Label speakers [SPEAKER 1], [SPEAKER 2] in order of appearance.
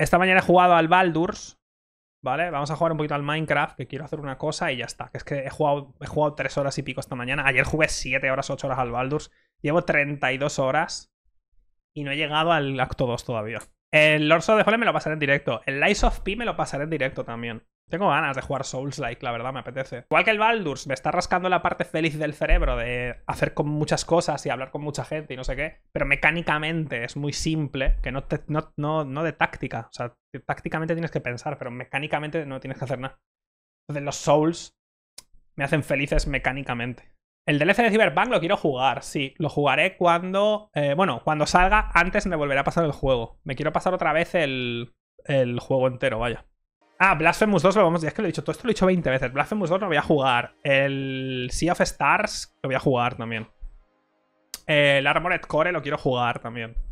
[SPEAKER 1] Esta mañana he
[SPEAKER 2] jugado al Baldur's, ¿vale? Vamos a jugar un poquito al Minecraft, que quiero hacer una cosa y ya está. Que es que he jugado, he jugado 3 horas y pico esta mañana. Ayer jugué siete horas, ocho horas al Baldur's. Llevo 32 horas y no he llegado al acto 2 todavía. El Orso de the me lo pasaré en directo. El Lies of P me lo pasaré en directo también. Tengo ganas de jugar Souls-like, la verdad, me apetece. Igual que el Baldur's, me está rascando la parte feliz del cerebro de hacer con muchas cosas y hablar con mucha gente y no sé qué, pero mecánicamente es muy simple, que no, te, no, de táctica. O sea, tácticamente tienes que pensar, pero mecánicamente no tienes que hacer nada. Entonces los Souls me hacen felices mecánicamente. El DLC de Cyberpunk lo quiero jugar, sí. Lo jugaré cuando... Eh, bueno, cuando salga, antes me volverá a pasar el juego. Me quiero pasar otra vez el, el juego entero, vaya. Ah, Blasphemous 2 lo vamos... Ya Es que lo he dicho, todo esto lo he dicho 20 veces. Blasphemous 2 lo voy a jugar. El Sea of Stars lo voy a jugar también. Eh, el Armored Core lo quiero jugar también.